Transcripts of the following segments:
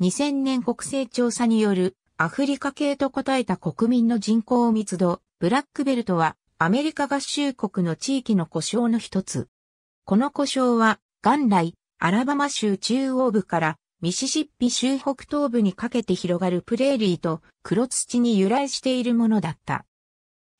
2000年国勢調査によるアフリカ系と答えた国民の人口密度、ブラックベルトはアメリカ合衆国の地域の故障の一つ。この故障は元来アラバマ州中央部からミシシッピ州北東部にかけて広がるプレーリーと黒土に由来しているものだった。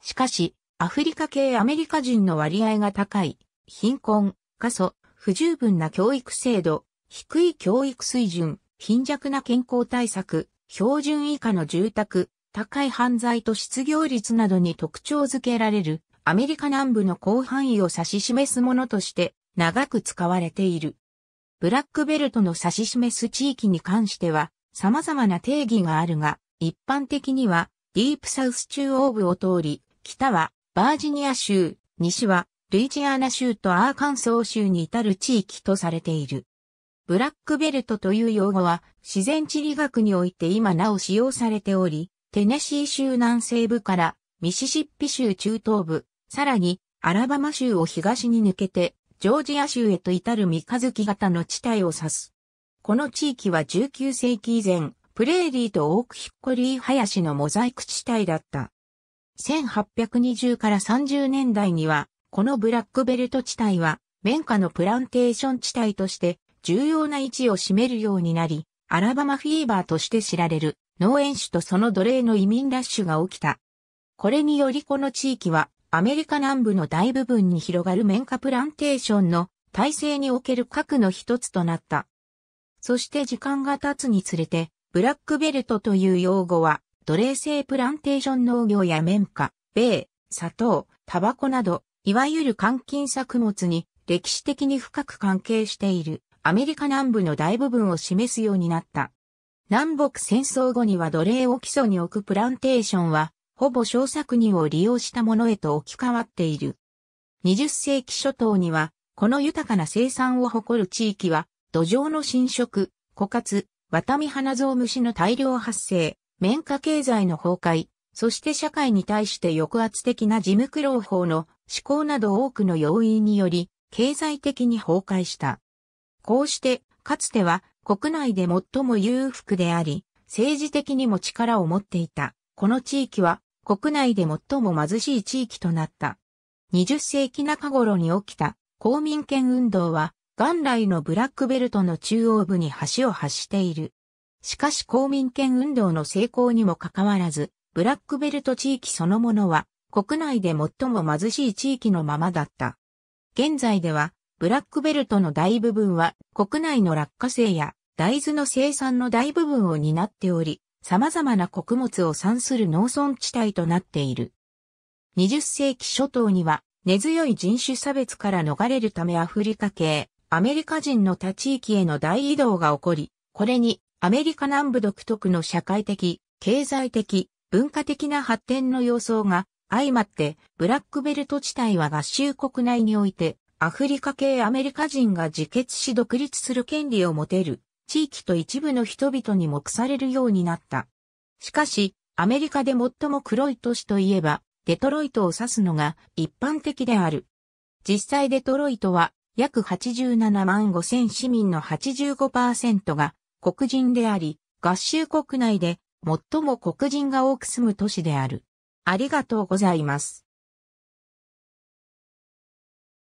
しかし、アフリカ系アメリカ人の割合が高い、貧困、過疎、不十分な教育制度、低い教育水準、貧弱な健康対策、標準以下の住宅、高い犯罪と失業率などに特徴づけられる、アメリカ南部の広範囲を指し示すものとして長く使われている。ブラックベルトの指し示す地域に関しては様々な定義があるが、一般的にはディープサウス中央部を通り、北はバージニア州、西はルイジアナ州とアーカンソー州に至る地域とされている。ブラックベルトという用語は自然地理学において今なお使用されており、テネシー州南西部からミシシッピ州中東部、さらにアラバマ州を東に抜けてジョージア州へと至る三日月型の地帯を指す。この地域は19世紀以前、プレーリーとオークヒッコリー林のモザイク地帯だった。1820から30年代には、このブラックベルト地帯は、綿花のプランテーション地帯として重要な位置を占めるようになり、アラバマフィーバーとして知られる農園種とその奴隷の移民ラッシュが起きた。これによりこの地域はアメリカ南部の大部分に広がる綿花プランテーションの体制における核の一つとなった。そして時間が経つにつれて、ブラックベルトという用語は、奴隷制プランテーション農業や綿花、米、砂糖、タバコなど、いわゆる換金作物に歴史的に深く関係している。アメリカ南部の大部分を示すようになった。南北戦争後には奴隷を基礎に置くプランテーションは、ほぼ小作人を利用したものへと置き換わっている。20世紀初頭には、この豊かな生産を誇る地域は、土壌の侵食、枯渇、ワタミハナゾウムシの大量発生、綿花経済の崩壊、そして社会に対して抑圧的な事務苦労法の施行など多くの要因により、経済的に崩壊した。こうして、かつては国内で最も裕福であり、政治的にも力を持っていた。この地域は国内で最も貧しい地域となった。20世紀中頃に起きた公民権運動は元来のブラックベルトの中央部に橋を発している。しかし公民権運動の成功にもかかわらず、ブラックベルト地域そのものは国内で最も貧しい地域のままだった。現在ではブラックベルトの大部分は国内の落花生や大豆の生産の大部分を担っており、様々な穀物を産する農村地帯となっている。20世紀初頭には根強い人種差別から逃れるためアフリカ系、アメリカ人の他地域への大移動が起こり、これにアメリカ南部独特の社会的、経済的、文化的な発展の様相が相まって、ブラックベルト地帯は合衆国内においてアフリカ系アメリカ人が自決し独立する権利を持てる地域と一部の人々に目されるようになった。しかし、アメリカで最も黒い都市といえば、デトロイトを指すのが一般的である。実際デトロイトは約87万5千市民の85%が黒人であり、合衆国内で最も黒人が多く住む都市である。ありがとうございます。